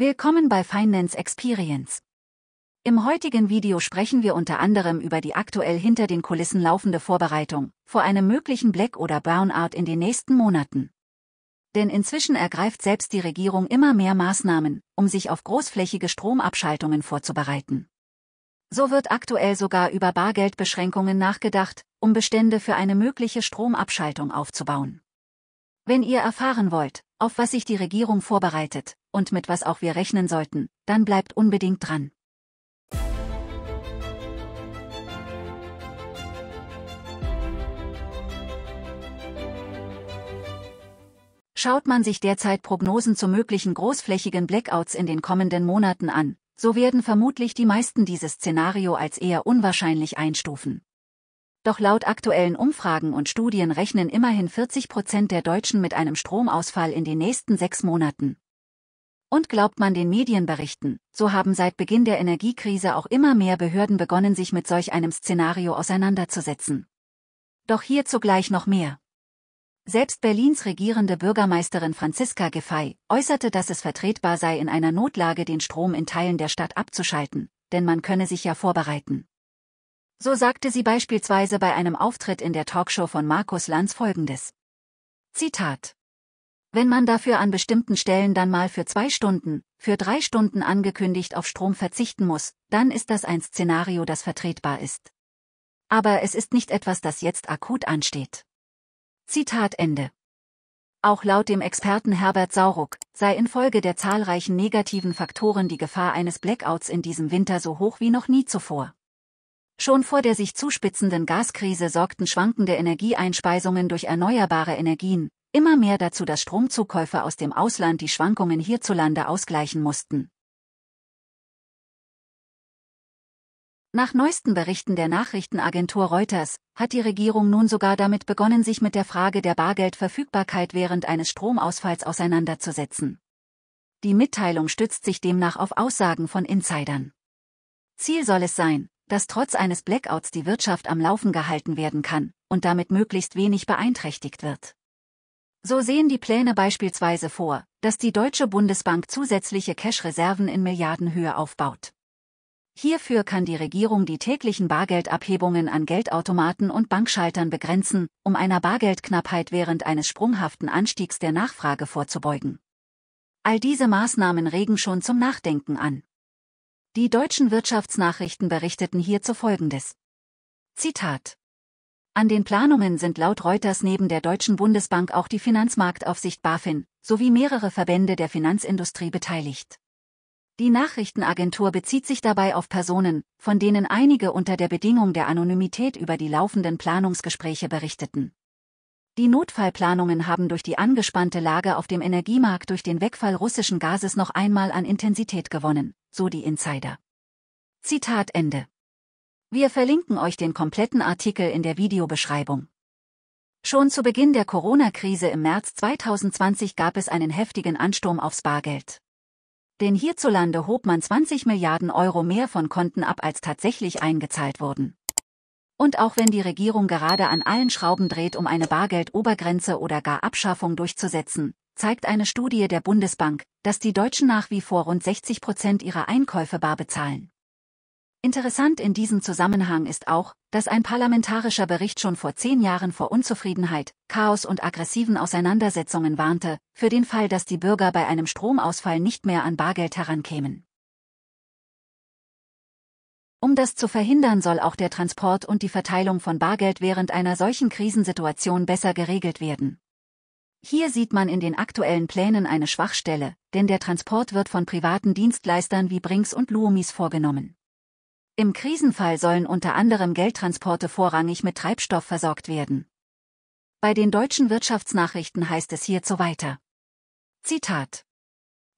Willkommen bei Finance Experience. Im heutigen Video sprechen wir unter anderem über die aktuell hinter den Kulissen laufende Vorbereitung vor einem möglichen Black- oder Brownout in den nächsten Monaten. Denn inzwischen ergreift selbst die Regierung immer mehr Maßnahmen, um sich auf großflächige Stromabschaltungen vorzubereiten. So wird aktuell sogar über Bargeldbeschränkungen nachgedacht, um Bestände für eine mögliche Stromabschaltung aufzubauen. Wenn ihr erfahren wollt, auf was sich die Regierung vorbereitet und mit was auch wir rechnen sollten, dann bleibt unbedingt dran. Schaut man sich derzeit Prognosen zu möglichen großflächigen Blackouts in den kommenden Monaten an, so werden vermutlich die meisten dieses Szenario als eher unwahrscheinlich einstufen. Doch laut aktuellen Umfragen und Studien rechnen immerhin 40 Prozent der Deutschen mit einem Stromausfall in den nächsten sechs Monaten. Und glaubt man den Medienberichten, so haben seit Beginn der Energiekrise auch immer mehr Behörden begonnen, sich mit solch einem Szenario auseinanderzusetzen. Doch hier zugleich noch mehr. Selbst Berlins regierende Bürgermeisterin Franziska Giffey äußerte, dass es vertretbar sei, in einer Notlage den Strom in Teilen der Stadt abzuschalten, denn man könne sich ja vorbereiten. So sagte sie beispielsweise bei einem Auftritt in der Talkshow von Markus Lanz folgendes. Zitat. Wenn man dafür an bestimmten Stellen dann mal für zwei Stunden, für drei Stunden angekündigt auf Strom verzichten muss, dann ist das ein Szenario, das vertretbar ist. Aber es ist nicht etwas, das jetzt akut ansteht. Zitat Ende. Auch laut dem Experten Herbert Sauruck sei infolge der zahlreichen negativen Faktoren die Gefahr eines Blackouts in diesem Winter so hoch wie noch nie zuvor. Schon vor der sich zuspitzenden Gaskrise sorgten schwankende Energieeinspeisungen durch erneuerbare Energien, immer mehr dazu, dass Stromzukäufe aus dem Ausland die Schwankungen hierzulande ausgleichen mussten. Nach neuesten Berichten der Nachrichtenagentur Reuters hat die Regierung nun sogar damit begonnen, sich mit der Frage der Bargeldverfügbarkeit während eines Stromausfalls auseinanderzusetzen. Die Mitteilung stützt sich demnach auf Aussagen von Insidern. Ziel soll es sein, dass trotz eines Blackouts die Wirtschaft am Laufen gehalten werden kann und damit möglichst wenig beeinträchtigt wird. So sehen die Pläne beispielsweise vor, dass die Deutsche Bundesbank zusätzliche Cash-Reserven in Milliardenhöhe aufbaut. Hierfür kann die Regierung die täglichen Bargeldabhebungen an Geldautomaten und Bankschaltern begrenzen, um einer Bargeldknappheit während eines sprunghaften Anstiegs der Nachfrage vorzubeugen. All diese Maßnahmen regen schon zum Nachdenken an. Die deutschen Wirtschaftsnachrichten berichteten hierzu Folgendes. Zitat. An den Planungen sind laut Reuters neben der Deutschen Bundesbank auch die Finanzmarktaufsicht BaFin sowie mehrere Verbände der Finanzindustrie beteiligt. Die Nachrichtenagentur bezieht sich dabei auf Personen, von denen einige unter der Bedingung der Anonymität über die laufenden Planungsgespräche berichteten. Die Notfallplanungen haben durch die angespannte Lage auf dem Energiemarkt durch den Wegfall russischen Gases noch einmal an Intensität gewonnen so die Insider. Zitat Ende. Wir verlinken euch den kompletten Artikel in der Videobeschreibung. Schon zu Beginn der Corona-Krise im März 2020 gab es einen heftigen Ansturm aufs Bargeld. Denn hierzulande hob man 20 Milliarden Euro mehr von Konten ab, als tatsächlich eingezahlt wurden. Und auch wenn die Regierung gerade an allen Schrauben dreht, um eine Bargeldobergrenze oder gar Abschaffung durchzusetzen, zeigt eine Studie der Bundesbank, dass die Deutschen nach wie vor rund 60 Prozent ihrer Einkäufe bar bezahlen. Interessant in diesem Zusammenhang ist auch, dass ein parlamentarischer Bericht schon vor zehn Jahren vor Unzufriedenheit, Chaos und aggressiven Auseinandersetzungen warnte, für den Fall, dass die Bürger bei einem Stromausfall nicht mehr an Bargeld herankämen. Um das zu verhindern, soll auch der Transport und die Verteilung von Bargeld während einer solchen Krisensituation besser geregelt werden. Hier sieht man in den aktuellen Plänen eine Schwachstelle, denn der Transport wird von privaten Dienstleistern wie Brinks und Luomis vorgenommen. Im Krisenfall sollen unter anderem Geldtransporte vorrangig mit Treibstoff versorgt werden. Bei den deutschen Wirtschaftsnachrichten heißt es hierzu weiter. Zitat.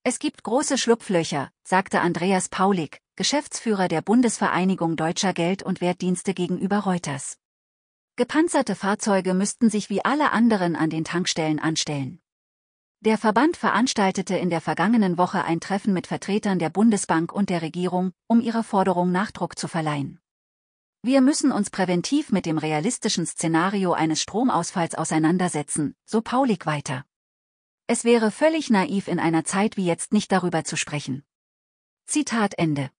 Es gibt große Schlupflöcher, sagte Andreas Paulik, Geschäftsführer der Bundesvereinigung Deutscher Geld- und Wertdienste gegenüber Reuters. Gepanzerte Fahrzeuge müssten sich wie alle anderen an den Tankstellen anstellen. Der Verband veranstaltete in der vergangenen Woche ein Treffen mit Vertretern der Bundesbank und der Regierung, um ihrer Forderung Nachdruck zu verleihen. Wir müssen uns präventiv mit dem realistischen Szenario eines Stromausfalls auseinandersetzen, so Paulik weiter. Es wäre völlig naiv in einer Zeit wie jetzt nicht darüber zu sprechen. Zitat Ende.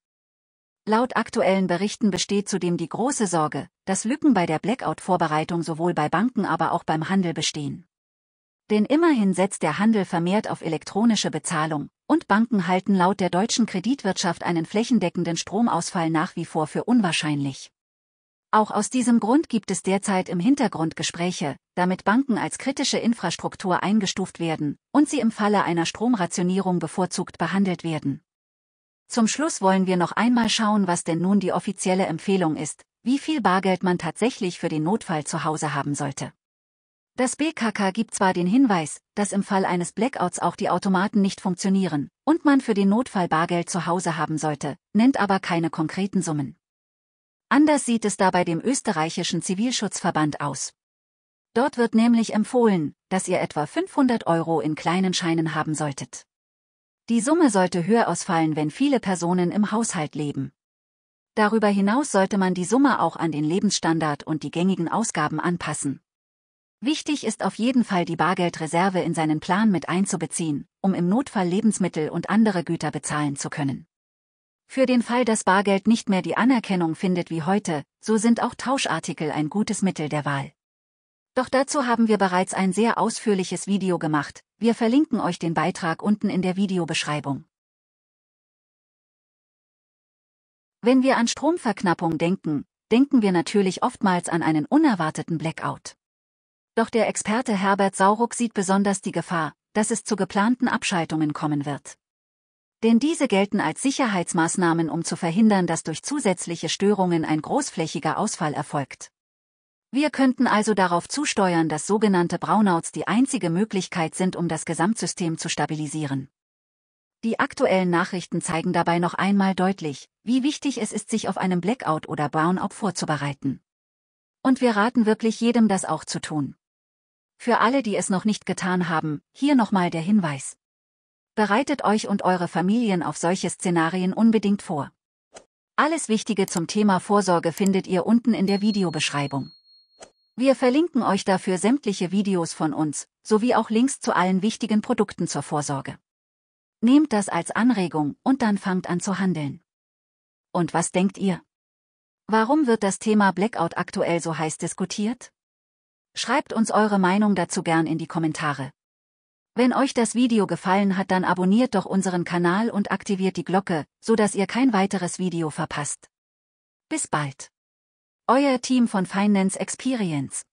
Laut aktuellen Berichten besteht zudem die große Sorge, dass Lücken bei der Blackout-Vorbereitung sowohl bei Banken aber auch beim Handel bestehen. Denn immerhin setzt der Handel vermehrt auf elektronische Bezahlung, und Banken halten laut der deutschen Kreditwirtschaft einen flächendeckenden Stromausfall nach wie vor für unwahrscheinlich. Auch aus diesem Grund gibt es derzeit im Hintergrund Gespräche, damit Banken als kritische Infrastruktur eingestuft werden und sie im Falle einer Stromrationierung bevorzugt behandelt werden. Zum Schluss wollen wir noch einmal schauen, was denn nun die offizielle Empfehlung ist, wie viel Bargeld man tatsächlich für den Notfall zu Hause haben sollte. Das BKK gibt zwar den Hinweis, dass im Fall eines Blackouts auch die Automaten nicht funktionieren und man für den Notfall Bargeld zu Hause haben sollte, nennt aber keine konkreten Summen. Anders sieht es da bei dem österreichischen Zivilschutzverband aus. Dort wird nämlich empfohlen, dass ihr etwa 500 Euro in kleinen Scheinen haben solltet. Die Summe sollte höher ausfallen, wenn viele Personen im Haushalt leben. Darüber hinaus sollte man die Summe auch an den Lebensstandard und die gängigen Ausgaben anpassen. Wichtig ist auf jeden Fall die Bargeldreserve in seinen Plan mit einzubeziehen, um im Notfall Lebensmittel und andere Güter bezahlen zu können. Für den Fall, dass Bargeld nicht mehr die Anerkennung findet wie heute, so sind auch Tauschartikel ein gutes Mittel der Wahl. Doch dazu haben wir bereits ein sehr ausführliches Video gemacht, wir verlinken euch den Beitrag unten in der Videobeschreibung. Wenn wir an Stromverknappung denken, denken wir natürlich oftmals an einen unerwarteten Blackout. Doch der Experte Herbert Sauruck sieht besonders die Gefahr, dass es zu geplanten Abschaltungen kommen wird. Denn diese gelten als Sicherheitsmaßnahmen, um zu verhindern, dass durch zusätzliche Störungen ein großflächiger Ausfall erfolgt. Wir könnten also darauf zusteuern, dass sogenannte Brownouts die einzige Möglichkeit sind, um das Gesamtsystem zu stabilisieren. Die aktuellen Nachrichten zeigen dabei noch einmal deutlich, wie wichtig es ist, sich auf einen Blackout oder Brownout vorzubereiten. Und wir raten wirklich jedem, das auch zu tun. Für alle, die es noch nicht getan haben, hier nochmal der Hinweis. Bereitet euch und eure Familien auf solche Szenarien unbedingt vor. Alles Wichtige zum Thema Vorsorge findet ihr unten in der Videobeschreibung. Wir verlinken euch dafür sämtliche Videos von uns, sowie auch Links zu allen wichtigen Produkten zur Vorsorge. Nehmt das als Anregung und dann fangt an zu handeln. Und was denkt ihr? Warum wird das Thema Blackout aktuell so heiß diskutiert? Schreibt uns eure Meinung dazu gern in die Kommentare. Wenn euch das Video gefallen hat, dann abonniert doch unseren Kanal und aktiviert die Glocke, so dass ihr kein weiteres Video verpasst. Bis bald. Euer Team von Finance Experience.